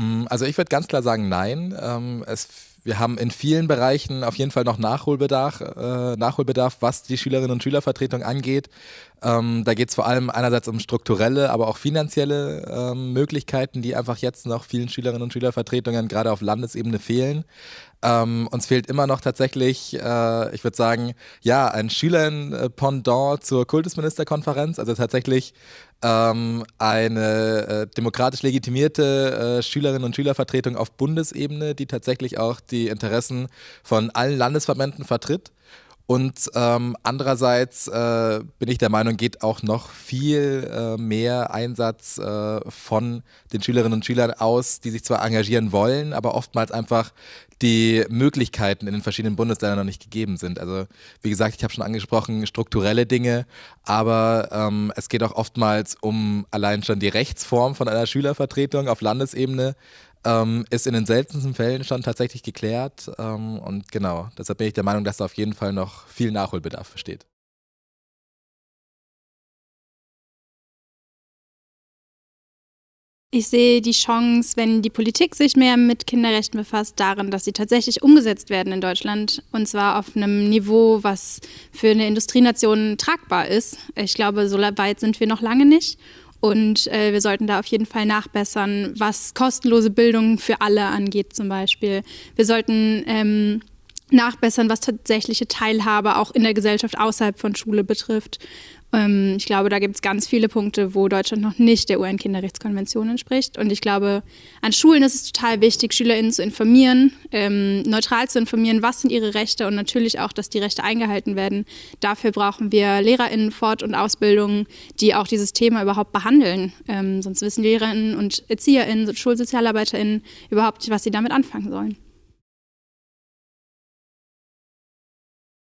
Mm, also ich würde ganz klar sagen, nein. Ähm, es wir haben in vielen Bereichen auf jeden Fall noch Nachholbedarf, äh, Nachholbedarf was die Schülerinnen und Schülervertretung angeht. Ähm, da geht es vor allem einerseits um strukturelle, aber auch finanzielle ähm, Möglichkeiten, die einfach jetzt noch vielen Schülerinnen und Schülervertretungen gerade auf Landesebene fehlen. Ähm, uns fehlt immer noch tatsächlich, äh, ich würde sagen, ja, ein schülerinnen zur Kultusministerkonferenz, also tatsächlich ähm, eine äh, demokratisch legitimierte äh, Schülerinnen- und Schülervertretung auf Bundesebene, die tatsächlich auch die die Interessen von allen Landesverbänden vertritt. Und ähm, andererseits äh, bin ich der Meinung, geht auch noch viel äh, mehr Einsatz äh, von den Schülerinnen und Schülern aus, die sich zwar engagieren wollen, aber oftmals einfach die Möglichkeiten in den verschiedenen Bundesländern noch nicht gegeben sind. Also wie gesagt, ich habe schon angesprochen, strukturelle Dinge, aber ähm, es geht auch oftmals um allein schon die Rechtsform von einer Schülervertretung auf Landesebene, ähm, ist in den seltensten Fällen schon tatsächlich geklärt. Ähm, und genau, deshalb bin ich der Meinung, dass da auf jeden Fall noch viel Nachholbedarf besteht. Ich sehe die Chance, wenn die Politik sich mehr mit Kinderrechten befasst, darin, dass sie tatsächlich umgesetzt werden in Deutschland. Und zwar auf einem Niveau, was für eine Industrienation tragbar ist. Ich glaube, so weit sind wir noch lange nicht. Und äh, wir sollten da auf jeden Fall nachbessern, was kostenlose Bildung für alle angeht zum Beispiel. Wir sollten ähm, nachbessern, was tatsächliche Teilhabe auch in der Gesellschaft außerhalb von Schule betrifft. Ähm, ich glaube, da gibt es ganz viele Punkte, wo Deutschland noch nicht der UN-Kinderrechtskonvention entspricht. Und ich glaube, an Schulen ist es total wichtig, SchülerInnen zu informieren, ähm, neutral zu informieren, was sind ihre Rechte und natürlich auch, dass die Rechte eingehalten werden. Dafür brauchen wir LehrerInnen, Fort- und Ausbildungen, die auch dieses Thema überhaupt behandeln. Ähm, sonst wissen LehrerInnen und ErzieherInnen, und SchulsozialarbeiterInnen überhaupt nicht, was sie damit anfangen sollen.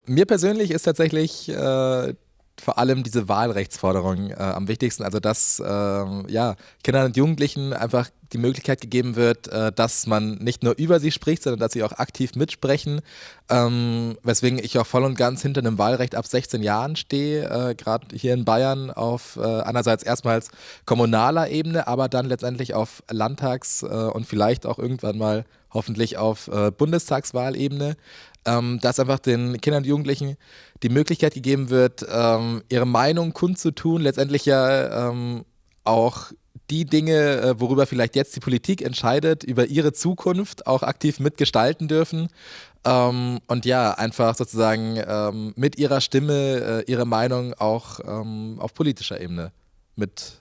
Mir persönlich ist tatsächlich äh, vor allem diese Wahlrechtsforderung äh, am wichtigsten. Also dass äh, ja, Kindern und Jugendlichen einfach die Möglichkeit gegeben wird, äh, dass man nicht nur über sie spricht, sondern dass sie auch aktiv mitsprechen. Ähm, weswegen ich auch voll und ganz hinter einem Wahlrecht ab 16 Jahren stehe, äh, gerade hier in Bayern auf äh, einerseits erstmals kommunaler Ebene, aber dann letztendlich auf Landtags- äh, und vielleicht auch irgendwann mal hoffentlich auf äh, Bundestagswahlebene. Ähm, dass einfach den Kindern und Jugendlichen die Möglichkeit gegeben wird, ähm, ihre Meinung kundzutun, letztendlich ja ähm, auch die Dinge, äh, worüber vielleicht jetzt die Politik entscheidet, über ihre Zukunft auch aktiv mitgestalten dürfen. Ähm, und ja, einfach sozusagen ähm, mit ihrer Stimme äh, ihre Meinung auch ähm, auf politischer Ebene mit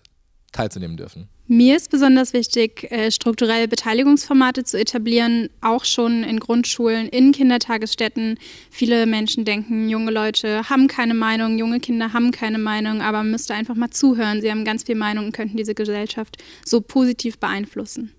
teilzunehmen dürfen. Mir ist besonders wichtig, äh, strukturelle Beteiligungsformate zu etablieren, auch schon in Grundschulen, in Kindertagesstätten. Viele Menschen denken, junge Leute haben keine Meinung, junge Kinder haben keine Meinung, aber man müsste einfach mal zuhören. Sie haben ganz viel Meinung und könnten diese Gesellschaft so positiv beeinflussen.